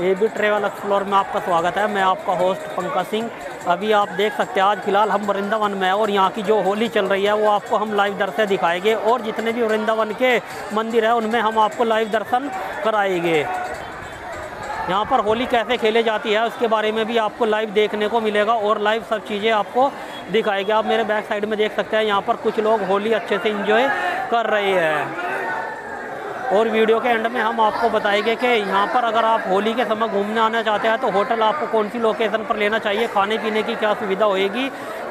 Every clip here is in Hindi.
ए बी ट्रेवल एक्सप्लोर में आपका स्वागत है मैं आपका होस्ट पंकज सिंह अभी आप देख सकते हैं आज फिलहाल हम वृंदावन में और यहाँ की जो होली चल रही है वो आपको हम लाइव दर्शन दिखाएंगे और जितने भी वृंदावन के मंदिर हैं उनमें हम आपको लाइव दर्शन कराएंगे यहाँ पर होली कैसे खेले जाती है उसके बारे में भी आपको लाइव देखने को मिलेगा और लाइव सब चीज़ें आपको दिखाएगी आप मेरे बैक साइड में देख सकते हैं यहाँ पर कुछ लोग होली अच्छे से इंजॉय कर रहे हैं और वीडियो के एंड में हम आपको बताएंगे कि यहाँ पर अगर आप होली के समय घूमने आना चाहते हैं तो होटल आपको कौन सी लोकेशन पर लेना चाहिए खाने पीने की क्या सुविधा होएगी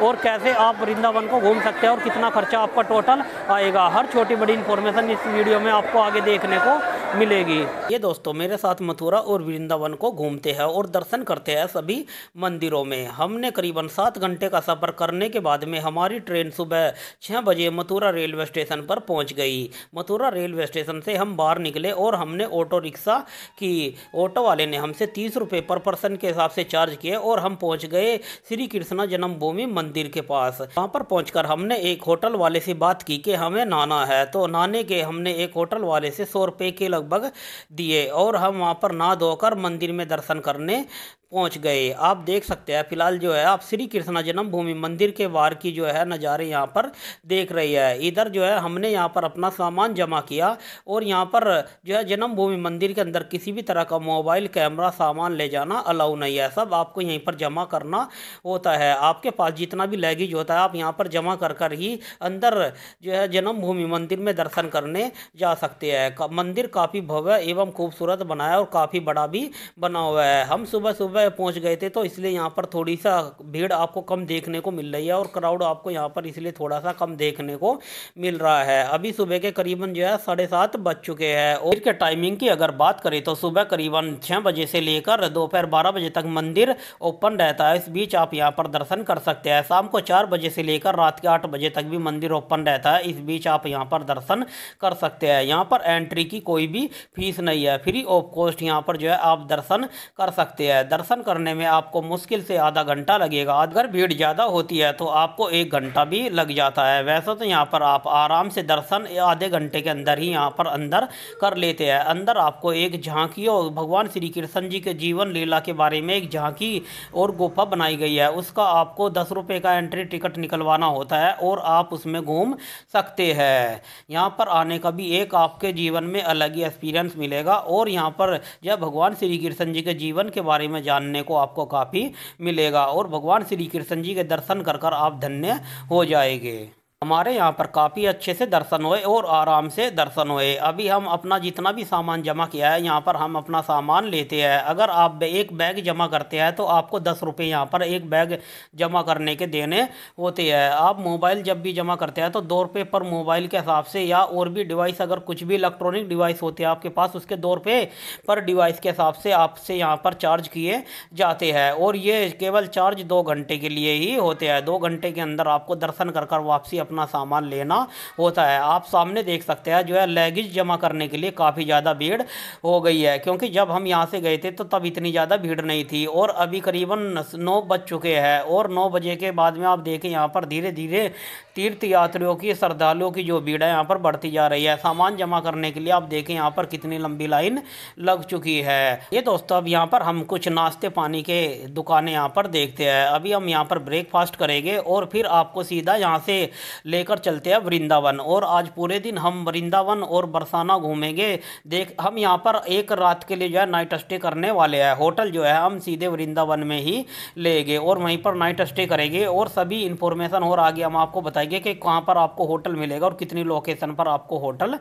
और कैसे आप वृंदावन को घूम सकते हैं और कितना खर्चा आपका टोटल आएगा हर छोटी बड़ी इन्फॉर्मेशन इस वीडियो में आपको आगे देखने को मिलेगी ये दोस्तों मेरे साथ मथुरा और वृंदावन को घूमते हैं और दर्शन करते हैं सभी मंदिरों में हमने करीबन सात घंटे का सफ़र करने के बाद में हमारी ट्रेन सुबह छः बजे मथुरा रेलवे स्टेशन पर पहुंच गई मथुरा रेलवे स्टेशन से हम बाहर निकले और हमने ऑटो रिक्शा की ऑटो वाले ने हमसे तीस रुपये पर पर्सन के हिसाब से चार्ज किए और हम पहुँच गए श्री कृष्णा जन्मभूमि मंदिर के पास वहाँ पर पहुँच हमने एक होटल वाले से बात की कि हमें नाना है तो नाने के हमने एक होटल वाले से सौ रुपये के लग लगभग दिए और हम वहाँ पर नहा धोकर मंदिर में दर्शन करने पहुंच गए आप देख सकते हैं फिलहाल जो है आप श्री कृष्णा जन्मभूमि मंदिर के वार की जो है नज़ारे यहाँ पर देख रही है इधर जो है हमने यहाँ पर अपना सामान जमा किया और यहाँ पर जो है जन्मभूमि मंदिर के अंदर किसी भी तरह का मोबाइल कैमरा सामान ले जाना अलाउ नहीं है सब आपको यहीं पर जमा करना होता है आपके पास जितना भी लैगेज होता है आप यहाँ पर जमा कर कर ही अंदर जो है जन्मभूमि मंदिर में दर्शन करने जा सकते हैं मंदिर काफ़ी भव्य एवं खूबसूरत बनाया और काफ़ी बड़ा भी बना हुआ है हम सुबह सुबह पे पहुंच गए थे तो इसलिए यहाँ पर थोड़ी सा भीड़ आपको कम देखने को मिल रही है और क्राउड आपको यहाँ पर इसलिए थोड़ा सा कम देखने को मिल रहा है अभी सुबह के करीबन जो है साढ़े सात बज चुके हैं और के टाइमिंग की अगर बात करें तो सुबह करीबन छः बजे से लेकर दोपहर बारह बजे तक मंदिर ओपन रहता है इस बीच आप यहाँ पर दर्शन कर सकते हैं शाम को चार बजे से लेकर रात के आठ बजे तक भी मंदिर ओपन रहता है इस बीच आप यहाँ पर दर्शन कर सकते हैं यहाँ पर एंट्री की कोई भी फीस नहीं है फ्री ऑफ कॉस्ट यहाँ पर जो है आप दर्शन कर सकते हैं दर्शन दर्शन करने में आपको मुश्किल से आधा घंटा लगेगा अगर भीड़ ज़्यादा होती है तो आपको एक घंटा भी लग जाता है वैसे तो यहाँ पर आप आराम से दर्शन आधे घंटे के अंदर ही यहाँ पर अंदर कर लेते हैं अंदर आपको एक झांकी और भगवान श्री कृष्ण जी के जीवन लीला के बारे में एक झांकी और गुफा बनाई गई है उसका आपको दस रुपये का एंट्री टिकट निकलवाना होता है और आप उसमें घूम सकते हैं यहाँ पर आने का भी एक आपके जीवन में अलग ही एक्सपीरियंस मिलेगा और यहाँ पर जब भगवान श्री कृष्ण जी के जीवन के बारे में जान जानने को आपको काफ़ी मिलेगा और भगवान श्री कृष्ण जी के दर्शन कर कर आप धन्य हो जाएंगे हमारे यहाँ पर काफ़ी अच्छे से दर्शन हुए और आराम से दर्शन हुए अभी हम अपना जितना भी सामान जमा किया है यहाँ पर हम अपना सामान लेते हैं अगर आप एक बैग जमा करते हैं तो आपको दस रुपये यहाँ पर एक बैग जमा करने के देने होते हैं आप मोबाइल जब भी जमा करते हैं तो दो रुपये पर मोबाइल के हिसाब से या और भी डिवाइस अगर कुछ भी इलेक्ट्रॉनिक डिवाइस होते हैं आपके पास उसके दो रुपये पर डिवाइस के हिसाब से आपसे यहाँ पर चार्ज किए जाते हैं और ये केवल चार्ज दो घंटे के लिए ही होते हैं दो घंटे के अंदर आपको दर्शन कर कर वापसी अपना सामान लेना होता है आप सामने देख सकते हैं जो है लेगेज जमा करने के लिए काफ़ी ज़्यादा भीड़ हो गई है क्योंकि जब हम यहाँ से गए थे तो तब इतनी ज़्यादा भीड़ नहीं थी और अभी करीबन नौ बज चुके हैं और नौ बजे के बाद में आप देखें यहाँ पर धीरे धीरे तीर्थ यात्रियों की श्रद्धालुओं की जो भीड़ है यहाँ पर बढ़ती जा रही है सामान जमा करने के लिए आप देखें यहाँ पर कितनी लंबी लाइन लग चुकी है ये दोस्तों अब यहाँ पर हम कुछ नाश्ते पानी के दुकानें यहाँ पर देखते हैं अभी हम यहाँ पर ब्रेकफास्ट करेंगे और फिर आपको सीधा यहाँ से लेकर चलते हैं वृंदावन और आज पूरे दिन हम वृंदावन और बरसाना घूमेंगे देख हम यहाँ पर एक रात के लिए जो है नाइट स्टे करने वाले हैं होटल जो है हम सीधे वृंदावन में ही लेंगे और वहीं पर नाइट स्टे करेंगे और सभी इन्फॉर्मेशन और आगे हम आपको बता बताएंगे कि कहाँ पर आपको होटल मिलेगा और कितनी लोकेशन पर आपको होटल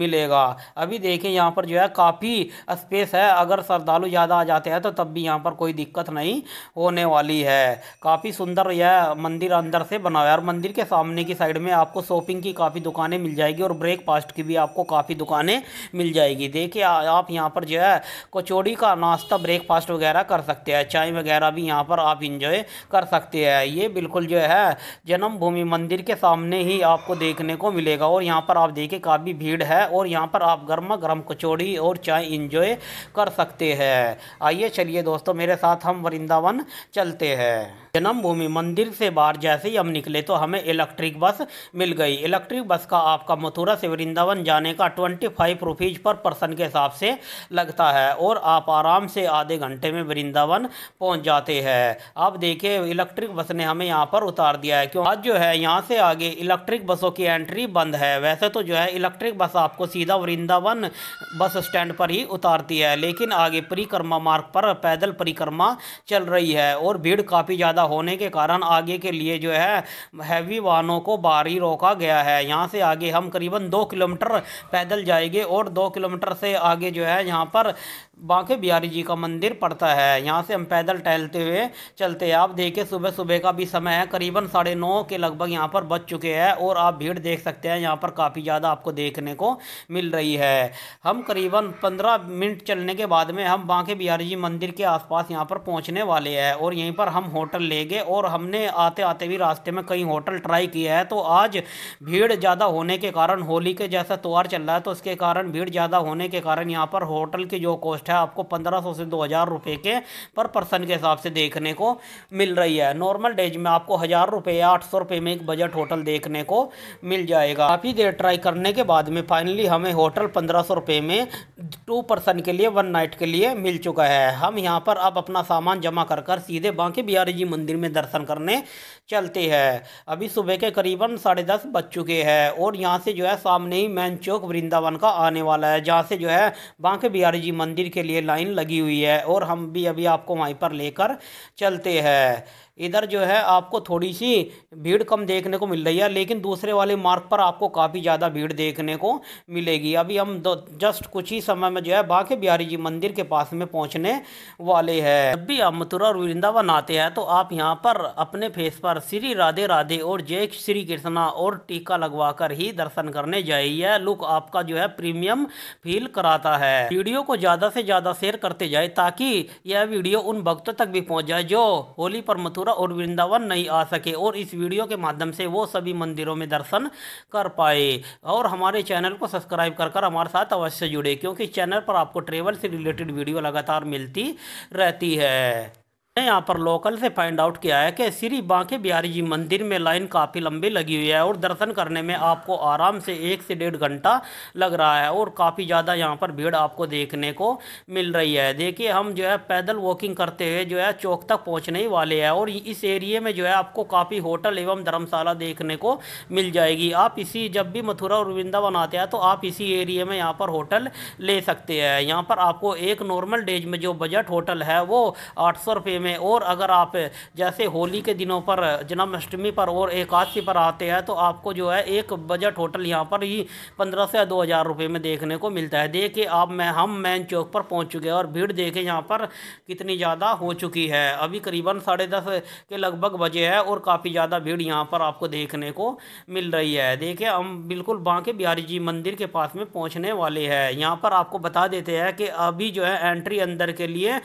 मिलेगा अभी देखें यहाँ पर जो है काफ़ी स्पेस है अगर श्रद्धालु ज़्यादा आ जाते हैं तो तब भी यहाँ पर कोई दिक्कत नहीं होने वाली है काफ़ी सुंदर यह मंदिर अंदर से बना हुआ है और मंदिर के सामने की साइड में आपको शॉपिंग की काफ़ी दुकानें मिल जाएगी और ब्रेकफास्ट की भी आपको काफ़ी दुकानें मिल जाएगी देखिए आप यहाँ पर जो है कचौड़ी का नाश्ता ब्रेकफास्ट वगैरह कर सकते हैं चाय वगैरह भी यहाँ पर आप इंजॉय कर सकते हैं ये बिल्कुल जो है जन्मभूमि मंदिर के सामने ही आपको देखने को मिलेगा और यहाँ पर आप देखिए काफ़ी भीड़ है और यहाँ पर आप गर्मा गर्म कचौड़ी और चाय इंजॉय कर सकते हैं आइए चलिए दोस्तों मेरे साथ हम वृंदावन चलते हैं जन्मभूमि मंदिर से बाहर जैसे ही हम निकले तो हमें इलेक्ट्रिक बस मिल गई इलेक्ट्रिक बस का आपका मथुरा से वृंदावन जाने का twenty five rupees per person के हिसाब से लगता है और आप आराम से आधे घंटे में वृंदावन पहुंच जाते हैं आप देखिए इलेक्ट्रिक बस ने हमें यहाँ पर उतार दिया है क्यों आज जो है यहाँ से से आगे इलेक्ट्रिक बसों की एंट्री बंद है वैसे तो जो है इलेक्ट्रिक बस आपको सीधा वृंदावन बस स्टैंड पर ही उतारती है लेकिन आगे परिक्रमा मार्ग पर पैदल परिक्रमा चल रही है और भीड़ काफ़ी ज़्यादा होने के कारण आगे के लिए जो है हैवी वाहनों को बाहरी रोका गया है यहाँ से आगे हम करीबन दो किलोमीटर पैदल जाएंगे और दो किलोमीटर से आगे जो है यहाँ पर बांके बिहारी जी का मंदिर पड़ता है यहाँ से हम पैदल टहलते हुए चलते हैं आप देखिए सुबह सुबह का भी समय है करीबन साढ़े नौ के लगभग यहाँ पर बज चुके हैं और आप भीड़ देख सकते हैं यहाँ पर काफ़ी ज़्यादा आपको देखने को मिल रही है हम करीबन पंद्रह मिनट चलने के बाद में हम बांके बिहारी जी मंदिर के आसपास यहाँ पर पहुँचने वाले हैं और यहीं पर हम होटल ले गए और हमने आते आते भी रास्ते में कई होटल ट्राई किए हैं तो आज भीड़ ज़्यादा होने के कारण होली के जैसा त्यौहार चल रहा है तो उसके कारण भीड़ ज़्यादा होने के कारण यहाँ पर होटल की जो कॉस्ट है आपको पंद्रह सौ से दो हज़ार रुपये के पर पर्सन के हिसाब से देखने को मिल रही है नॉर्मल डेज में आपको हज़ार रुपये या आठ सौ रुपये में एक बजट होटल देखने को मिल जाएगा काफ़ी देर ट्राई करने के बाद में फाइनली हमें होटल पंद्रह सौ रुपये में टू पर्सन के लिए वन नाइट के लिए मिल चुका है हम यहाँ पर अब अपना सामान जमा कर कर सीधे बांके बिहारी जी मंदिर में दर्शन करने चलते हैं अभी सुबह के करीबन साढ़े दस बज चुके हैं और यहाँ से जो है सामने ही मैन चौक वृंदावन का आने वाला है जहाँ से जो है बांके बिहारी जी मंदिर के लिए लाइन लगी हुई है और हम भी अभी आपको वहीं पर लेकर चलते हैं इधर जो है आपको थोड़ी सी भीड़ कम देखने को मिल रही है लेकिन दूसरे वाले मार्ग पर आपको काफ़ी ज़्यादा भीड़ देखने को मिलेगी अभी हम जस्ट कुछ ही समय में जो है बाके बिहारी जी मंदिर के पास में पहुंचने वाले हैं जब भी आप मथुरा और वृंदावन आते हैं तो आप यहाँ पर अपने फेस पर श्री राधे राधे और जय श्री कृष्णा और टीका लगवाकर ही दर्शन करने जाइए यह लुक आपका जो है प्रीमियम फील कराता है वीडियो को ज़्यादा से ज़्यादा शेयर करते जाए ताकि यह वीडियो उन भक्तों तक भी पहुँच जाए जो होली पर मथुरा और वृंदावन नहीं आ सके और इस वीडियो के माध्यम से वो सभी मंदिरों में दर्शन कर पाए और हमारे चैनल को सब्सक्राइब कर कर हमारे साथ अवश्य जुड़े क्योंकि चैनल पर आपको ट्रेवल से रिलेटेड वीडियो लगातार मिलती रहती है ने यहाँ पर लोकल से फाइंड आउट किया है कि श्री बांके बिहारी जी मंदिर में लाइन काफ़ी लंबी लगी हुई है और दर्शन करने में आपको आराम से एक से डेढ़ घंटा लग रहा है और काफ़ी ज़्यादा यहाँ पर भीड़ आपको देखने को मिल रही है देखिए हम जो है पैदल वॉकिंग करते हुए जो है चौक तक पहुँचने ही वाले हैं और इस एरिए में जो है आपको काफ़ी होटल एवं धर्मशाला देखने को मिल जाएगी आप इसी जब भी मथुरा और वृंदावन आते हैं तो आप इसी एरिए में यहाँ पर होटल ले सकते हैं यहाँ पर आपको एक नॉर्मल डेज में जो बजट होटल है वो आठ सौ रुपये में और अगर आप जैसे होली के दिनों पर जन्माष्टमी पर और एकादशी पर आते हैं तो आपको जो है एक बजट होटल यहाँ पर ही पंद्रह से दो हज़ार रुपये में देखने को मिलता है देखिए आप मैं हम मैन चौक पर पहुँच चुके हैं और भीड़ देखें यहाँ पर कितनी ज़्यादा हो चुकी है अभी करीबन साढ़े दस के लगभग बजे है और काफ़ी ज़्यादा भीड़ यहाँ पर आपको देखने को मिल रही है देखिए हम बिल्कुल बांके बिहारी जी मंदिर के पास में पहुँचने वाले हैं यहाँ पर आपको बता देते हैं कि अभी जो है एंट्री अंदर के लिए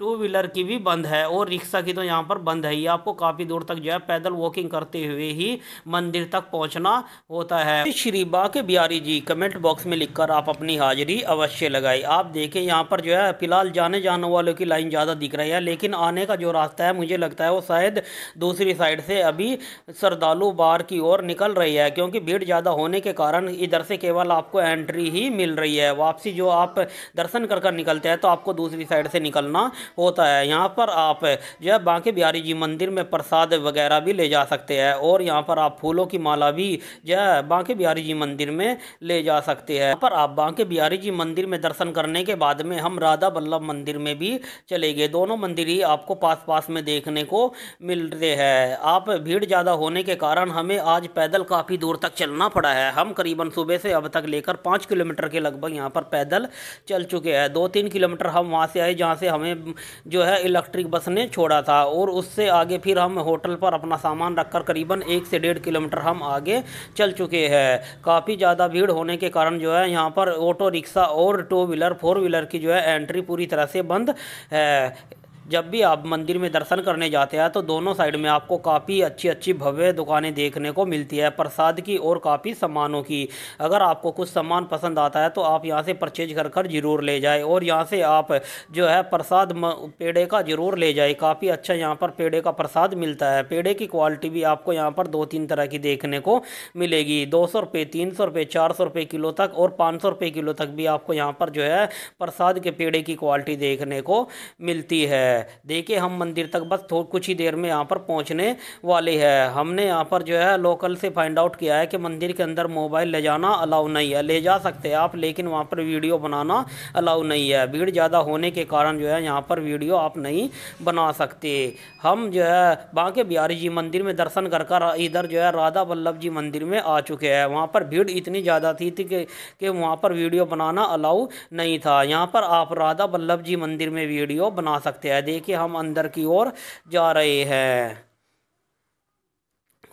टू व्हीलर की भी बंद है और रिक्शा की तो यहाँ पर बंद है ये आपको काफ़ी दूर तक जो है पैदल वॉकिंग करते हुए ही मंदिर तक पहुँचना होता है श्री के बिहारी जी कमेंट बॉक्स में लिखकर आप अपनी हाजिरी अवश्य लगाई आप देखें यहाँ पर जो है फिलहाल जाने जाने वालों की लाइन ज़्यादा दिख रही है लेकिन आने का जो रास्ता है मुझे लगता है वो शायद दूसरी साइड से अभी श्रद्धालु बार की ओर निकल रही है क्योंकि भीड़ ज़्यादा होने के कारण इधर से केवल आपको एंट्री ही मिल रही है वापसी जो आप दर्शन कर कर निकलते हैं तो आपको दूसरी साइड से निकलना होता है यहाँ पर आप जो है बांके बिहारी जी मंदिर में प्रसाद वगैरह भी ले जा सकते हैं और यहाँ पर आप फूलों की माला भी जो है बांके बिहारी जी मंदिर में ले जा सकते हैं पर आप बांके बिहारी जी मंदिर में दर्शन करने के बाद में हम राधा बल्लभ मंदिर में भी चले गए दोनों मंदिर ही आपको पास पास में देखने को मिलते हैं आप भीड़ ज़्यादा होने के कारण हमें आज पैदल काफ़ी दूर तक चलना पड़ा है हम करीबन सुबह से अब तक लेकर पाँच किलोमीटर के लगभग यहाँ पर पैदल चल चुके हैं दो तीन किलोमीटर हम वहाँ से आए जहाँ से हमें जो है इलेक्ट्रिक बस ने छोड़ा था और उससे आगे फिर हम होटल पर अपना सामान रखकर करीबन एक से डेढ़ किलोमीटर हम आगे चल चुके हैं काफ़ी ज़्यादा भीड़ होने के कारण जो है यहाँ पर ऑटो रिक्शा और टू व्हीलर फोर व्हीलर की जो है एंट्री पूरी तरह से बंद है जब भी आप मंदिर में दर्शन करने जाते हैं तो दोनों साइड में आपको काफ़ी अच्छी अच्छी भव्य दुकानें देखने को मिलती है प्रसाद की और काफ़ी सामानों की अगर आपको कुछ सामान पसंद आता है तो आप यहाँ से परचेज कर कर जरूर ले जाए और यहाँ से आप जो है प्रसाद पेड़े का जरूर ले जाए काफ़ी अच्छा यहाँ पर पेड़े का प्रसाद मिलता है पेड़े की क्वालिटी भी आपको यहाँ पर दो तीन तरह की देखने को मिलेगी दो सौ रुपये तीन सौ रुपये चार सौ रुपये किलो तक और पाँच सौ रुपये किलो तक भी आपको यहाँ पर जो है प्रसाद के पेड़े की क्वालिटी देखने को मिलती है है देखिए हम मंदिर तक बस थोड़ी कुछ ही देर में यहाँ पर पहुँचने वाले हैं हमने यहाँ पर जो है लोकल से फाइंड आउट किया है कि मंदिर के अंदर मोबाइल ले जाना अलाउ नहीं है ले जा सकते हैं आप लेकिन वहाँ पर वीडियो बनाना अलाउ नहीं है भीड़ ज़्यादा होने के कारण जो है यहाँ पर वीडियो आप नहीं बना सकते हम जो है बाकी बिहारी जी मंदिर में दर्शन कर कर इधर जो है राधा वल्लभ जी मंदिर में आ चुके हैं वहाँ पर भीड़ इतनी ज़्यादा थी, थी कि, कि वहाँ पर वीडियो बनाना अलाउ नहीं था यहाँ पर आप राधा वल्लभ जी मंदिर में वीडियो बना सकते हैं दे के हम अंदर की ओर जा रहे हैं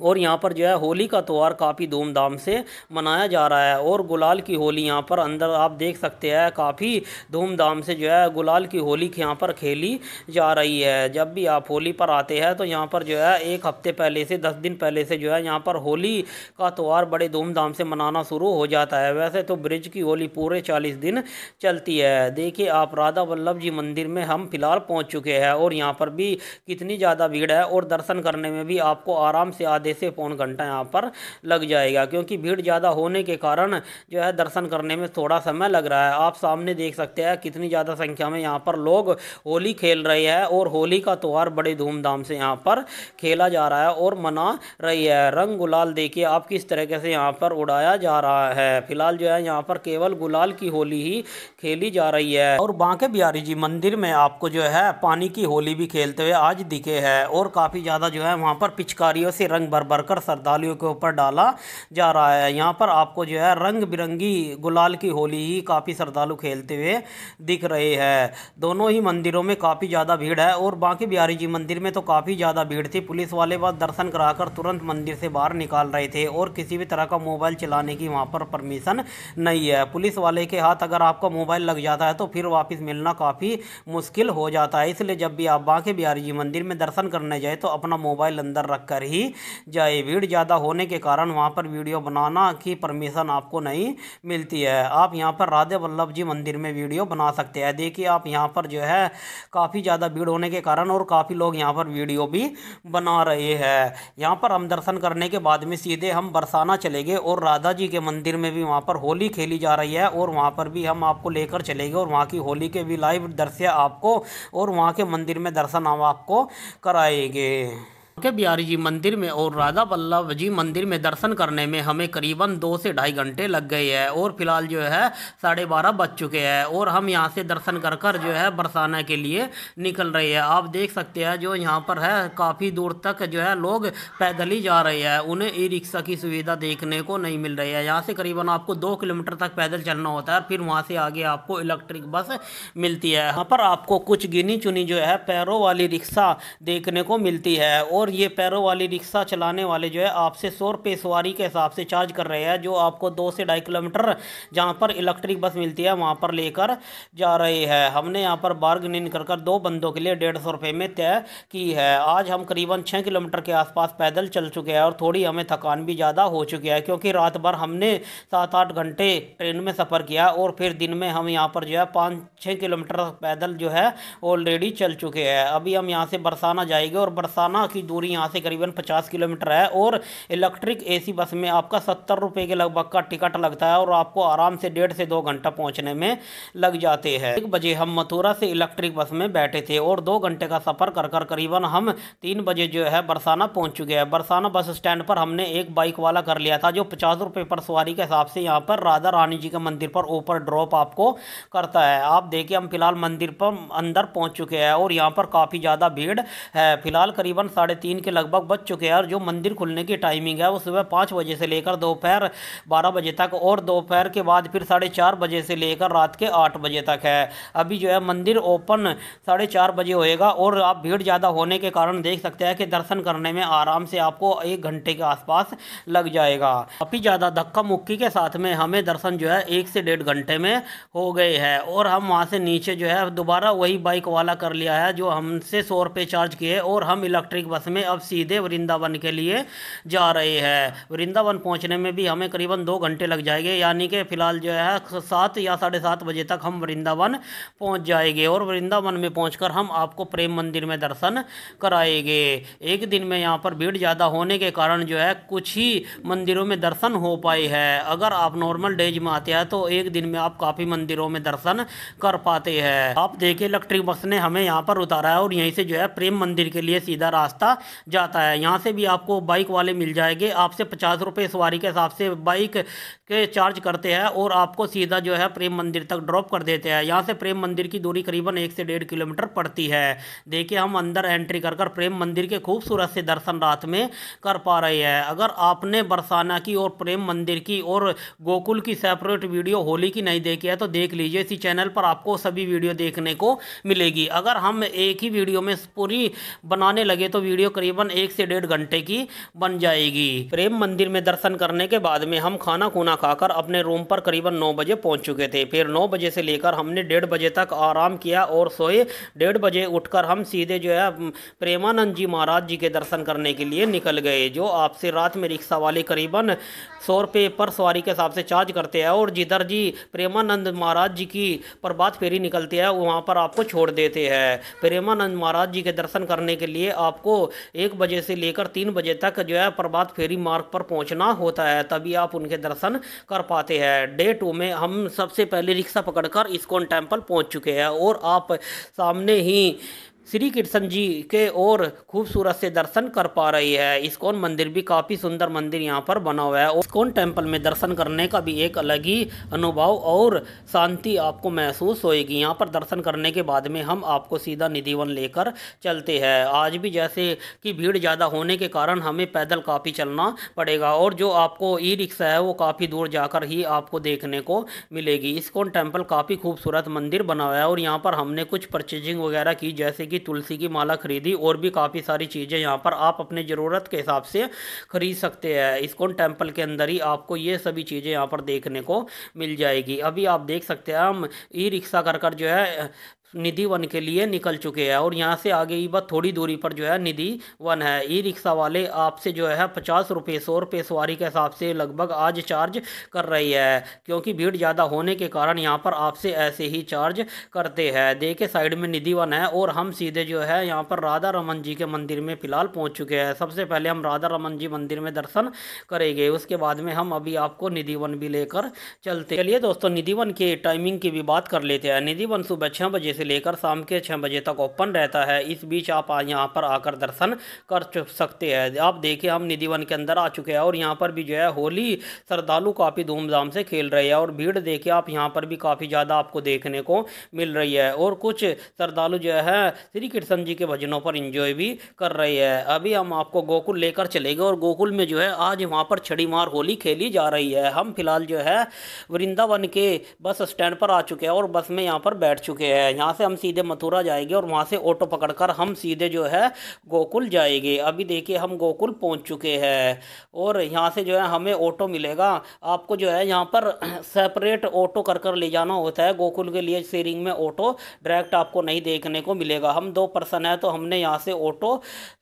और यहाँ पर जो है होली का त्यौहार काफ़ी धूमधाम से मनाया जा रहा है और गुलाल की होली यहाँ पर अंदर आप देख सकते हैं काफ़ी धूमधाम से जो है गुलाल की होली यहाँ पर खेली जा रही है जब भी आप होली पर आते हैं तो यहाँ पर जो है एक हफ्ते पहले से दस दिन पहले से जो है यहाँ पर होली का त्यौहार बड़े धूमधाम से मनाना शुरू हो जाता है वैसे तो ब्रिज की होली पूरे चालीस दिन चलती है देखिए आप राधा वल्लभ जी मंदिर में हम फिलहाल पहुँच चुके हैं और यहाँ पर भी कितनी ज़्यादा भीड़ है और दर्शन करने में भी आपको आराम से आधे आधे से पौन घंटा यहाँ पर लग जाएगा क्योंकि भीड़ ज़्यादा होने के कारण जो है दर्शन करने में थोड़ा समय लग रहा है आप सामने देख सकते हैं कितनी ज़्यादा संख्या में यहाँ पर लोग होली खेल रहे हैं और होली का त्यौहार बड़े धूमधाम से यहाँ पर खेला जा रहा है और मना रही है रंग गुलाल देखिए आप किस तरीके से यहाँ पर उड़ाया जा रहा है फिलहाल जो है यहाँ पर केवल गुलाल की होली ही खेली जा रही है और बांके बिहारी जी मंदिर में आपको जो है पानी की होली भी खेलते हुए आज दिखे है और काफ़ी ज़्यादा जो है वहाँ पर पिचकारियों से रंग भर भर कर श्रद्धालुओं के ऊपर डाला जा रहा है यहाँ पर आपको जो है रंग बिरंगी गुलाल की होली ही काफ़ी श्रद्धालु खेलते हुए दिख रहे हैं दोनों ही मंदिरों में काफ़ी ज़्यादा भीड़ है और बांकी बिहारी जी मंदिर में तो काफ़ी ज़्यादा भीड़ थी पुलिस वाले बस दर्शन कराकर तुरंत मंदिर से बाहर निकाल रहे थे और किसी भी तरह का मोबाइल चलाने की वहाँ पर परमिशन नहीं है पुलिस वाले के हाथ अगर आपका मोबाइल लग जाता है तो फिर वापस मिलना काफ़ी मुश्किल हो जाता है इसलिए जब भी आप बांके बिहारी जी मंदिर में दर्शन करने जाए तो अपना मोबाइल अंदर रखकर ही जाए भीड़ ज़्यादा होने के कारण वहाँ पर वीडियो बनाना की परमिशन आपको नहीं मिलती है आप यहाँ पर राधे वल्लभ जी मंदिर में वीडियो बना सकते हैं देखिए आप यहाँ पर जो है काफ़ी ज़्यादा भीड़ होने के कारण और काफ़ी लोग यहाँ पर वीडियो भी बना रहे हैं यहाँ पर हम दर्शन करने के बाद में सीधे हम बरसाना चले गए और राधा जी के मंदिर में भी वहाँ पर होली खेली जा रही है और वहाँ पर भी हम आपको लेकर चले गए और वहाँ की होली के भी लाइव दृश्य आपको और वहाँ के मंदिर में दर्शन हम आपको कराएंगे के बिहारी जी मंदिर में और राधा बल्लभ जी मंदिर में दर्शन करने में हमें करीबन दो से ढाई घंटे लग गए हैं और फिलहाल जो है साढ़े बारह बज चुके हैं और हम यहाँ से दर्शन कर कर जो है बरसाना के लिए निकल रहे हैं आप देख सकते हैं जो यहाँ पर है काफ़ी दूर तक जो है लोग पैदल ही जा रहे हैं उन्हें ई रिक्शा की सुविधा देखने को नहीं मिल रही है यहाँ से करीबन आपको दो किलोमीटर तक पैदल चलना होता है फिर वहाँ से आगे आपको इलेक्ट्रिक बस मिलती है यहाँ पर आपको कुछ गिनी चुनी जो है पैरों वाली रिक्शा देखने को मिलती है और और ये पैरों वाली रिक्शा चलाने वाले जो है आपसे सौ रुपये सवारी के हिसाब से चार्ज कर रहे हैं जो आपको दो से ढाई किलोमीटर जहाँ पर इलेक्ट्रिक बस मिलती है वहाँ पर लेकर जा रहे हैं हमने यहाँ पर बार्गनिंग कर कर दो बंदों के लिए डेढ़ सौ रुपये में तय की है आज हम करीबन छः किलोमीटर के आसपास पैदल चल चुके हैं और थोड़ी हमें थकान भी ज़्यादा हो चुकी है क्योंकि रात भर हमने सात आठ घंटे ट्रेन में सफ़र किया और फिर दिन में हम यहाँ पर जो है पाँच छः किलोमीटर पैदल जो है ऑलरेडी चल चुके हैं अभी हम यहाँ से बरसाना जाएंगे और बरसाना की दूरी दूरी यहाँ से करीबन पचास किलोमीटर है और इलेक्ट्रिक एसी बस में आपका सत्तर रुपये के लगभग का टिकट लगता है और आपको आराम से डेढ़ से दो घंटा पहुँचने में लग जाते हैं एक बजे हम मथुरा से इलेक्ट्रिक बस में बैठे थे और दो घंटे का सफ़र कर कर करीबन हम तीन बजे जो है बरसाना पहुँच चुके हैं बरसाना बस स्टैंड पर हमने एक बाइक वाला कर लिया था जो पचास रुपये पर सवारी के हिसाब से यहाँ पर राधा रानी जी के मंदिर पर ऊपर ड्रॉप आपको करता है आप देखिए हम फिलहाल मंदिर पर अंदर पहुँच चुके हैं और यहाँ पर काफ़ी ज़्यादा भीड़ है फिलहाल करीबन साढ़े तीन के लगभग बज चुके हैं और जो मंदिर खुलने की टाइमिंग है वो सुबह पाँच बजे से लेकर दोपहर बारह बजे तक और दोपहर के बाद फिर साढ़े चार बजे से लेकर रात के आठ बजे तक है अभी जो है मंदिर ओपन साढ़े चार बजे होएगा और आप भीड़ ज़्यादा होने के कारण देख सकते हैं कि दर्शन करने में आराम से आपको एक घंटे के आसपास लग जाएगा काफ़ी ज़्यादा धक्का मुक्की के साथ में हमें दर्शन जो है एक से डेढ़ घंटे में हो गए हैं और हम वहाँ से नीचे जो है दोबारा वही बाइक वाला कर लिया है जो हमसे सौ रुपये चार्ज किए और हम इलेक्ट्रिक बस में में अब सीधे वृंदावन के लिए जा रहे हैं वृंदावन पहुंचने में भी हमें करीबन दो घंटे लग जाएंगे यानी कि फ़िलहाल जो है सात या साढ़े सात बजे तक हम वृंदावन पहुंच जाएंगे और वृंदावन में पहुंचकर हम आपको प्रेम मंदिर में दर्शन कराएंगे एक दिन में यहाँ पर भीड़ ज़्यादा होने के कारण जो है कुछ ही मंदिरों में दर्शन हो पाए हैं अगर आप नॉर्मल डेज में आते हैं तो एक दिन में आप काफ़ी मंदिरों में दर्शन कर पाते हैं आप देखिए इलेक्ट्रिक बस ने हमें यहाँ पर उतारा है और यहीं से जो है प्रेम मंदिर के लिए सीधा रास्ता जाता है यहाँ से भी आपको बाइक वाले मिल जाएंगे आपसे पचास रुपये सवारी के हिसाब से बाइक के चार्ज करते हैं और आपको सीधा जो है प्रेम मंदिर तक ड्रॉप कर देते हैं यहाँ से प्रेम मंदिर की दूरी करीबन एक से डेढ़ किलोमीटर पड़ती है देखिए हम अंदर एंट्री कर कर प्रेम मंदिर के खूबसूरत से दर्शन रात में कर पा रहे हैं अगर आपने बरसाना की और प्रेम मंदिर की और गोकुल की सेपरेट वीडियो होली की नहीं देखी है तो देख लीजिए इसी चैनल पर आपको सभी वीडियो देखने को मिलेगी अगर हम एक ही वीडियो में पूरी बनाने लगे तो वीडियो वीडियो करीबन एक से डेढ़ घंटे की बन जाएगी प्रेम मंदिर में दर्शन करने के बाद में हम खाना खुना खाकर अपने रूम पर करीबन नौ बजे पहुँच चुके थे फिर नौ बजे से लेकर हमने डेढ़ बजे तक आराम किया और सोए डेढ़ बजे उठकर हम सीधे जो है प्रेमानंद जी महाराज जी के दर्शन करने के लिए निकल गए जो आपसे रात में रिक्शा वाले करीबन सौ रुपये पर सवारी के हिसाब से चार्ज करते हैं और जिधर जी प्रेमानंद महाराज जी की प्रभात फेरी निकलती है वहाँ पर आपको छोड़ देते हैं प्रेमानंद महाराज जी के दर्शन करने के लिए आपको एक बजे से लेकर तीन बजे तक जो है प्रभात फेरी मार्ग पर पहुंचना होता है तभी आप उनके दर्शन कर पाते हैं डे टू में हम सबसे पहले रिक्शा पकड़कर इस्कॉन टेम्पल पहुँच चुके हैं और आप सामने ही श्री कृष्ण जी के और खूबसूरत से दर्शन कर पा रही है इसकोन मंदिर भी काफ़ी सुंदर मंदिर यहाँ पर बना हुआ है और इसकोन टेम्पल में दर्शन करने का भी एक अलग ही अनुभव और शांति आपको महसूस होएगी यहाँ पर दर्शन करने के बाद में हम आपको सीधा निधिवन लेकर चलते हैं आज भी जैसे कि भीड़ ज़्यादा होने के कारण हमें पैदल काफ़ी चलना पड़ेगा और जो आपको ई रिक्शा है वो काफ़ी दूर जाकर ही आपको देखने को मिलेगी इसकोन टेम्पल काफ़ी खूबसूरत मंदिर बना हुआ है और यहाँ पर हमने कुछ परचेजिंग वगैरह की जैसे कि की तुलसी की माला खरीदी और भी काफ़ी सारी चीज़ें यहाँ पर आप अपने ज़रूरत के हिसाब से खरीद सकते हैं इसकोन टेम्पल के अंदर ही आपको ये सभी चीज़ें यहाँ पर देखने को मिल जाएगी अभी आप देख सकते हैं हम ई रिक्शा कर कर जो है निधि वन के लिए निकल चुके हैं और यहाँ से आगे ही बस थोड़ी दूरी पर जो है निधि वन है ई रिक्शा वाले आपसे जो है पचास रुपये सौ रुपये सवारी के हिसाब से लगभग आज चार्ज कर रही है क्योंकि भीड़ ज़्यादा होने के कारण यहाँ पर आपसे ऐसे ही चार्ज करते हैं देखे साइड में निधि वन है और हम सीधे जो है यहाँ पर राधा रमन जी के मंदिर में फ़िलहाल पहुँच चुके हैं सबसे पहले हम राधा रमन जी मंदिर में दर्शन करेंगे उसके बाद में हम अभी आपको निधि वन भी लेकर चलते चलिए दोस्तों निधि वन के टाइमिंग की भी बात कर लेते हैं निधि वन सुबह छः बजे से लेकर शाम के छः बजे तक ओपन रहता है इस बीच आप यहाँ पर आकर दर्शन कर सकते हैं आप देखिए हम निधि वन के अंदर आ चुके हैं और यहाँ पर भी जो है होली श्रद्धालु काफ़ी धूमधाम से खेल रहे हैं और भीड़ देखिए आप यहाँ पर भी काफ़ी ज़्यादा आपको देखने को मिल रही है और कुछ श्रद्धालु जो है श्री कृष्ण जी के भजनों पर इंजॉय भी कर रहे है अभी हम आपको गोकुल लेकर चले गए और गोकुल में जो है आज वहाँ पर छड़ी मार होली खेली जा रही है हम फिलहाल जो है वृंदावन के बस स्टैंड पर आ चुके हैं और बस में यहाँ पर बैठ चुके हैं यहाँ यहाँ से हम सीधे मथुरा जाएंगे और वहाँ से ऑटो पकड़कर हम सीधे जो है गोकुल जाएंगे अभी देखिए हम गोकुल पहुँच चुके हैं और यहाँ से जो है हमें ऑटो मिलेगा आपको जो है यहाँ पर सेपरेट ऑटो कर कर ले जाना होता है गोकुल के लिए शेयरिंग में ऑटो डायरेक्ट आपको नहीं देखने को मिलेगा हम दो पर्सन हैं तो हमने यहाँ से ऑटो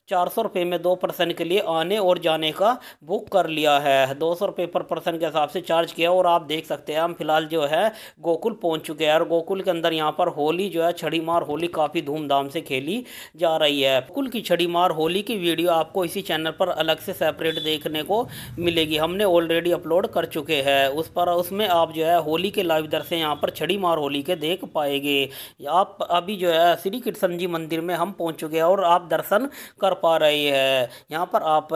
चार सौ रुपये में दो पर्सन के लिए आने और जाने का बुक कर लिया है दो सौ रुपये पर पर्सन के हिसाब से चार्ज किया और आप देख सकते हैं हम फिलहाल जो है गोकुल पहुंच चुके हैं और गोकुल के अंदर यहाँ पर होली जो है छड़ी मार होली काफ़ी धूमधाम से खेली जा रही है गोकुल की छड़ी मार होली की वीडियो आपको इसी चैनल पर अलग से सेपरेट देखने को मिलेगी हमने ऑलरेडी अपलोड कर चुके हैं उस पर उसमें आप जो है होली के लाइव दर से यहाँ पर छड़ी मार होली के देख पाएंगे आप अभी जो है श्री कृष्ण जी मंदिर में हम पहुँच चुके हैं और आप दर्शन कर पा रहे हैं यहाँ पर आप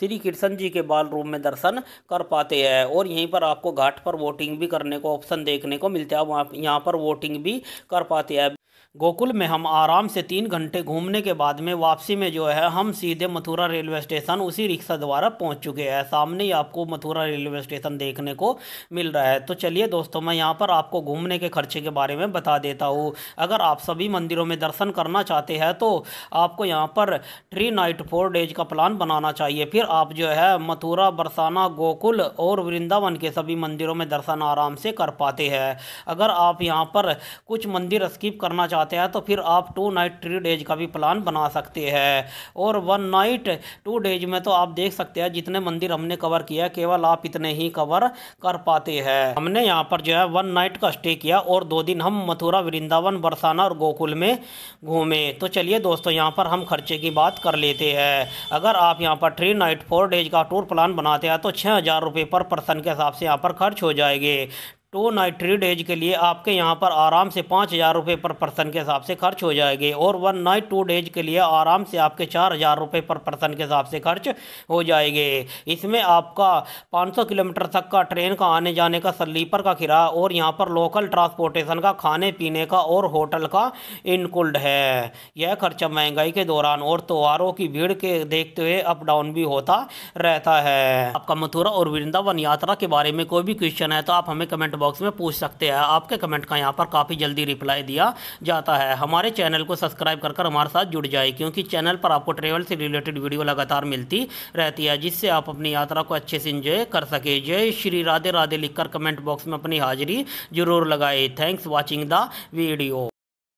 श्री कृष्ण जी के बाल रूम में दर्शन कर पाते हैं और यहीं पर आपको घाट पर वोटिंग भी करने को ऑप्शन देखने को मिलता है वहाँ यहाँ पर वोटिंग भी कर पाते हैं गोकुल में हम आराम से तीन घंटे घूमने के बाद में वापसी में जो है हम सीधे मथुरा रेलवे स्टेशन उसी रिक्शा द्वारा पहुंच चुके हैं सामने ही आपको मथुरा रेलवे स्टेशन देखने को मिल रहा है तो चलिए दोस्तों मैं यहाँ पर आपको घूमने के खर्चे के बारे में बता देता हूँ अगर आप सभी मंदिरों में दर्शन करना चाहते हैं तो आपको यहाँ पर थ्री नाइट फोर डेज का प्लान बनाना चाहिए फिर आप जो है मथुरा बरसाना गोकुल और वृंदावन के सभी मंदिरों में दर्शन आराम से कर पाते हैं अगर आप यहाँ पर कुछ मंदिर स्कीप करना चाहते जाते हैं तो फिर आप टू नाइट थ्री डेज का भी प्लान बना सकते हैं और वन नाइट टू डेज में तो आप देख सकते हैं जितने मंदिर हमने कवर किया केवल आप इतने ही कवर कर पाते हैं हमने यहाँ पर जो है वन नाइट का स्टे किया और दो दिन हम मथुरा वृंदावन बरसाना और गोकुल में घूमे तो चलिए दोस्तों यहाँ पर हम खर्चे की बात कर लेते हैं अगर आप यहाँ पर थ्री नाइट फोर डेज का टूर प्लान बनाते हैं तो छः हज़ार रुपये पर पर्सन के हिसाब से यहाँ पर खर्च हो जाएंगे टू नाइट थ्री डेज के लिए आपके यहाँ पर आराम से पाँच हज़ार रुपये पर पर्सन के हिसाब से खर्च हो जाएंगे और वन नाइट टू डेज के लिए आराम से आपके चार हज़ार रुपये पर पर्सन के हिसाब से खर्च हो जाएंगे इसमें आपका पाँच सौ किलोमीटर तक का ट्रेन का आने जाने का स्लीपर का किराया और यहाँ पर लोकल ट्रांसपोर्टेशन का खाने पीने का और होटल का इनकुल्ड है यह खर्चा महंगाई के दौरान और त्योहारों की भीड़ के देखते हुए अप डाउन भी होता रहता है आपका मथुरा और वृंदावन यात्रा के बारे में कोई भी क्वेश्चन है तो आप हमें कमेंट बॉक्स बॉक्स में पूछ सकते हैं आपके कमेंट का यहाँ पर काफ़ी जल्दी रिप्लाई दिया जाता है हमारे चैनल को सब्सक्राइब कर हमारे साथ जुड़ जाए क्योंकि चैनल पर आपको ट्रेवल से रिलेटेड वीडियो लगातार मिलती रहती है जिससे आप अपनी यात्रा को अच्छे से इंजॉय कर सके जय श्री राधे राधे लिखकर कमेंट बॉक्स में अपनी हाजिरी जरूर लगाए थैंक्स वॉचिंग द वीडियो